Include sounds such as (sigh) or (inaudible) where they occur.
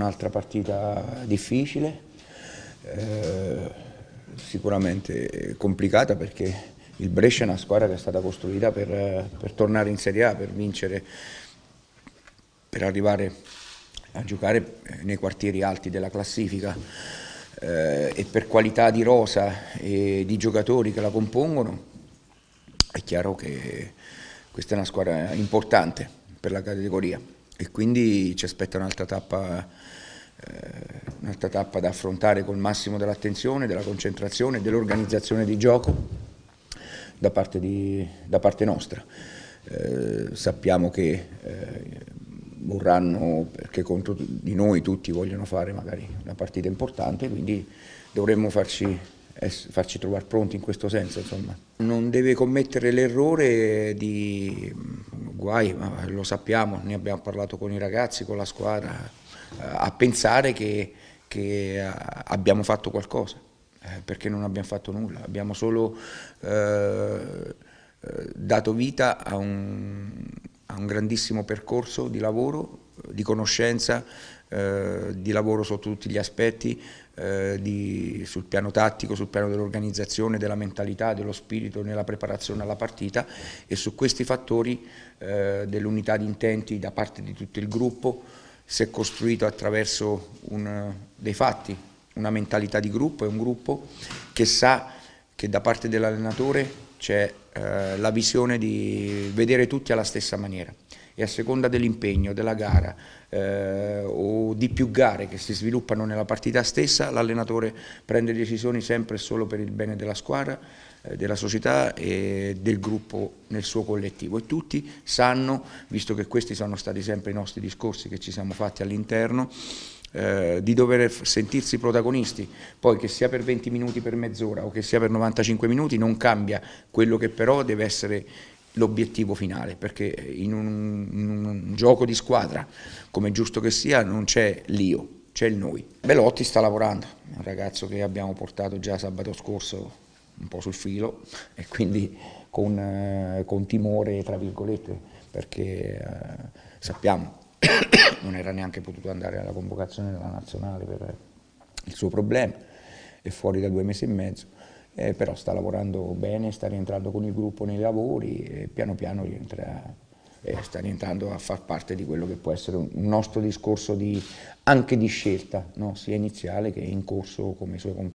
Un'altra partita difficile, eh, sicuramente complicata perché il Brescia è una squadra che è stata costruita per, per, tornare in Serie A, per vincere, per arrivare a giocare nei quartieri alti della classifica eh, e per qualità di rosa e di giocatori che la compongono è chiaro che questa è una squadra importante per la categoria e quindi ci aspetta un'altra tappa, eh, un'altra tappa da affrontare col massimo dell'attenzione, della concentrazione, e dell'organizzazione di gioco da parte, di, da parte nostra. Eh, sappiamo che eh, vorranno, perché contro di noi tutti vogliono fare magari una partita importante, quindi dovremmo farci, farci trovare pronti in questo senso. Insomma. Non deve commettere l'errore di guai, lo sappiamo, ne abbiamo parlato con i ragazzi, con la squadra, eh, a pensare che, che eh, abbiamo fatto qualcosa, eh, perché non abbiamo fatto nulla, abbiamo solo eh, dato vita a un, a un grandissimo percorso di lavoro, di conoscenza, eh, di lavoro sotto tutti gli aspetti, eh, di, sul piano tattico, sul piano dell'organizzazione, della mentalità, dello spirito, nella preparazione alla partita e su questi fattori eh, dell'unità di intenti da parte di tutto il gruppo si è costruito attraverso un, dei fatti, una mentalità di gruppo, è un gruppo che sa che da parte dell'allenatore c'è eh, la visione di vedere tutti alla stessa maniera e a seconda dell'impegno, della gara eh, o di più gare che si sviluppano nella partita stessa, l'allenatore prende decisioni sempre e solo per il bene della squadra, eh, della società e del gruppo nel suo collettivo e tutti sanno, visto che questi sono stati sempre i nostri discorsi che ci siamo fatti all'interno, eh, di dover sentirsi protagonisti, poi che sia per 20 minuti, per mezz'ora o che sia per 95 minuti non cambia quello che però deve essere l'obiettivo finale, perché in un, in un, gioco di squadra, come giusto che sia, non c'è l'io, c'è il noi. Belotti sta lavorando, è un ragazzo che abbiamo portato già sabato scorso un po' sul filo e quindi con, eh, con timore, tra virgolette, perché eh, sappiamo, (coughs) non era neanche potuto andare alla convocazione della nazionale per il suo problema, è fuori da due mesi e mezzo eh, però sta lavorando bene, sta rientrando con il gruppo nei lavori e piano piano rientra, eh, sta rientrando a far parte di quello che può essere un nostro discorso di, anche di scelta, no? sia iniziale che in corso come i suoi compagni.